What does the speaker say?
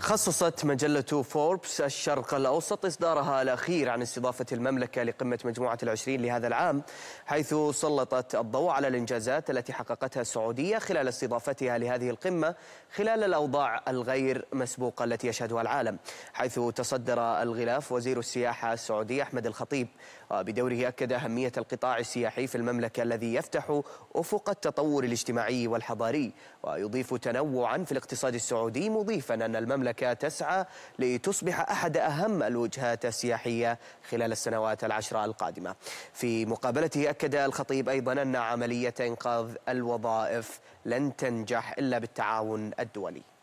خصصت مجلة فوربس الشرق الأوسط إصدارها الأخير عن استضافة المملكة لقمة مجموعة العشرين لهذا العام حيث سلطت الضوء على الإنجازات التي حققتها السعودية خلال استضافتها لهذه القمة خلال الأوضاع الغير مسبوقة التي يشهدها العالم حيث تصدر الغلاف وزير السياحة السعودي أحمد الخطيب بدوره أكد أهمية القطاع السياحي في المملكة الذي يفتح أفق التطور الاجتماعي والحضاري ويضيف تنوعا في الاقتصاد السعودي مضيفا أن المملكة المملكة تسعى لتصبح أحد أهم الوجهات السياحية خلال السنوات العشرة القادمة في مقابلته أكد الخطيب أيضا أن عملية إنقاذ الوظائف لن تنجح إلا بالتعاون الدولي